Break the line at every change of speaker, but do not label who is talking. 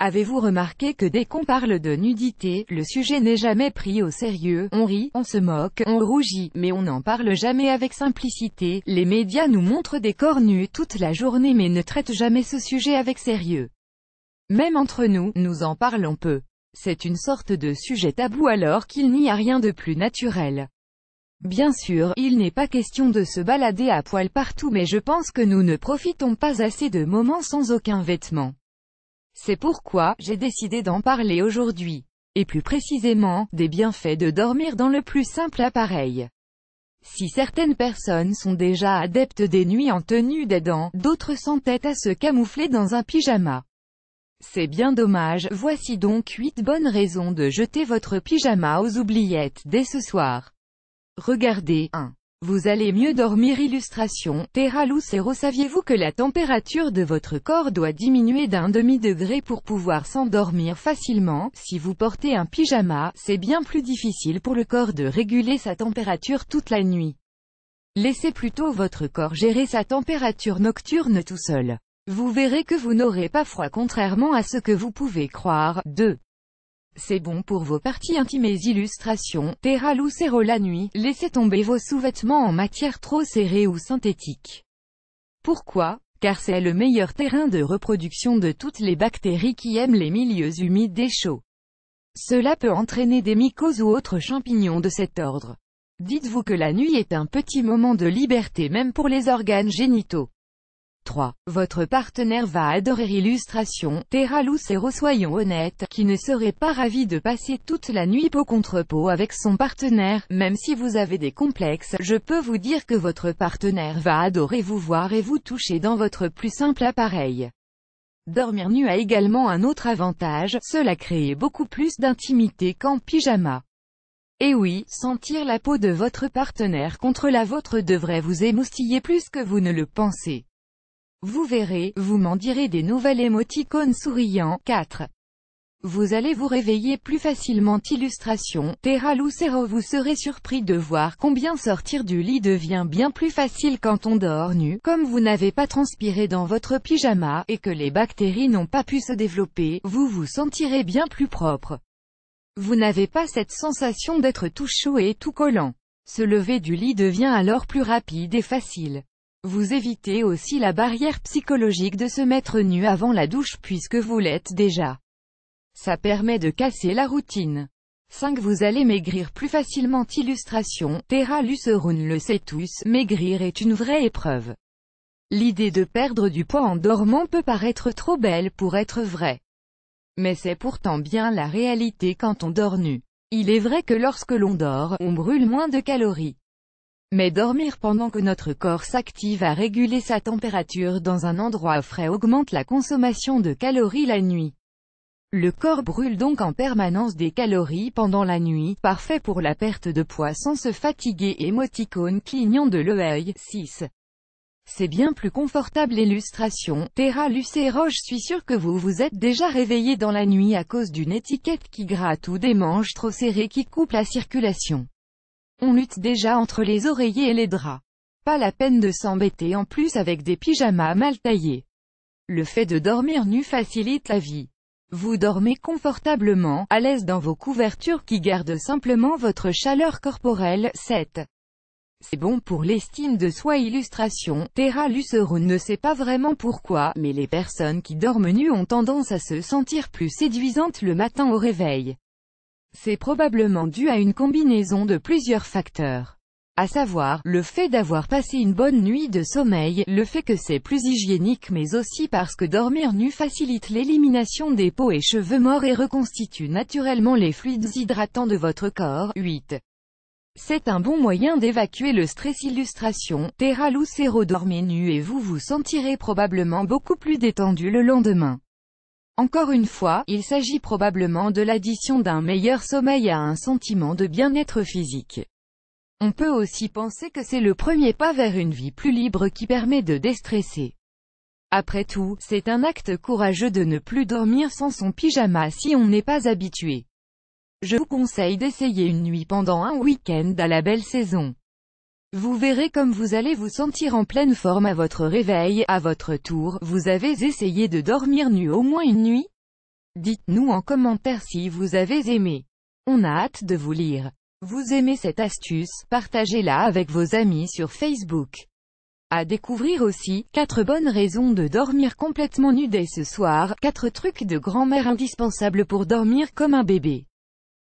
Avez-vous remarqué que dès qu'on parle de nudité, le sujet n'est jamais pris au sérieux, on rit, on se moque, on rougit, mais on n'en parle jamais avec simplicité, les médias nous montrent des corps nus toute la journée mais ne traitent jamais ce sujet avec sérieux. Même entre nous, nous en parlons peu. C'est une sorte de sujet tabou alors qu'il n'y a rien de plus naturel. Bien sûr, il n'est pas question de se balader à poil partout mais je pense que nous ne profitons pas assez de moments sans aucun vêtement. C'est pourquoi, j'ai décidé d'en parler aujourd'hui. Et plus précisément, des bienfaits de dormir dans le plus simple appareil. Si certaines personnes sont déjà adeptes des nuits en tenue des dents, d'autres s'entêtent à se camoufler dans un pyjama. C'est bien dommage, voici donc 8 bonnes raisons de jeter votre pyjama aux oubliettes dès ce soir. Regardez 1. Vous allez mieux dormir Illustration, Terra Lucero Saviez-vous que la température de votre corps doit diminuer d'un demi-degré pour pouvoir s'endormir facilement Si vous portez un pyjama, c'est bien plus difficile pour le corps de réguler sa température toute la nuit. Laissez plutôt votre corps gérer sa température nocturne tout seul. Vous verrez que vous n'aurez pas froid contrairement à ce que vous pouvez croire. 2. C'est bon pour vos parties intimes et illustrations, Terra Lucero la nuit, laissez tomber vos sous-vêtements en matière trop serrée ou synthétique. Pourquoi Car c'est le meilleur terrain de reproduction de toutes les bactéries qui aiment les milieux humides et chauds. Cela peut entraîner des mycoses ou autres champignons de cet ordre. Dites-vous que la nuit est un petit moment de liberté même pour les organes génitaux. 3. Votre partenaire va adorer Illustration, Terra Luce et soyons honnête, qui ne serait pas ravi de passer toute la nuit peau contre peau avec son partenaire, même si vous avez des complexes, je peux vous dire que votre partenaire va adorer vous voir et vous toucher dans votre plus simple appareil. Dormir nu a également un autre avantage, cela crée beaucoup plus d'intimité qu'en pyjama. Et oui, sentir la peau de votre partenaire contre la vôtre devrait vous émoustiller plus que vous ne le pensez. Vous verrez, vous m'en direz des nouvelles émoticônes souriants. 4. Vous allez vous réveiller plus facilement. Illustration, Terra Lucero Vous serez surpris de voir combien sortir du lit devient bien plus facile quand on dort nu, comme vous n'avez pas transpiré dans votre pyjama, et que les bactéries n'ont pas pu se développer, vous vous sentirez bien plus propre. Vous n'avez pas cette sensation d'être tout chaud et tout collant. Se lever du lit devient alors plus rapide et facile. Vous évitez aussi la barrière psychologique de se mettre nu avant la douche puisque vous l'êtes déjà. Ça permet de casser la routine. 5. Vous allez maigrir plus facilement. Illustration, Terra Lucerun le sait tous, maigrir est une vraie épreuve. L'idée de perdre du poids en dormant peut paraître trop belle pour être vraie. Mais c'est pourtant bien la réalité quand on dort nu. Il est vrai que lorsque l'on dort, on brûle moins de calories. Mais dormir pendant que notre corps s'active à réguler sa température dans un endroit frais augmente la consommation de calories la nuit. Le corps brûle donc en permanence des calories pendant la nuit, parfait pour la perte de poids sans se fatiguer émoticône clignant de l'œil, 6. C'est bien plus confortable illustration. Terra Lucero, je suis sûr que vous vous êtes déjà réveillé dans la nuit à cause d'une étiquette qui gratte ou des manches trop serrées qui coupent la circulation. On lutte déjà entre les oreillers et les draps. Pas la peine de s'embêter en plus avec des pyjamas mal taillés. Le fait de dormir nu facilite la vie. Vous dormez confortablement, à l'aise dans vos couvertures qui gardent simplement votre chaleur corporelle, 7. C'est bon pour l'estime de soi Illustration, Terra Lucero ne sait pas vraiment pourquoi, mais les personnes qui dorment nues ont tendance à se sentir plus séduisantes le matin au réveil. C'est probablement dû à une combinaison de plusieurs facteurs à savoir, le fait d'avoir passé une bonne nuit de sommeil, le fait que c'est plus hygiénique mais aussi parce que dormir nu facilite l'élimination des peaux et cheveux morts et reconstitue naturellement les fluides hydratants de votre corps. 8. C'est un bon moyen d'évacuer le stress illustration, Terra Lucero dormez nu et vous vous sentirez probablement beaucoup plus détendu le lendemain. Encore une fois, il s'agit probablement de l'addition d'un meilleur sommeil à un sentiment de bien-être physique. On peut aussi penser que c'est le premier pas vers une vie plus libre qui permet de déstresser. Après tout, c'est un acte courageux de ne plus dormir sans son pyjama si on n'est pas habitué. Je vous conseille d'essayer une nuit pendant un week-end à la belle saison. Vous verrez comme vous allez vous sentir en pleine forme à votre réveil, à votre tour, vous avez essayé de dormir nu au moins une nuit Dites-nous en commentaire si vous avez aimé. On a hâte de vous lire. Vous aimez cette astuce, partagez-la avec vos amis sur Facebook. À découvrir aussi, 4 bonnes raisons de dormir complètement nu dès ce soir, 4 trucs de grand-mère indispensables pour dormir comme un bébé.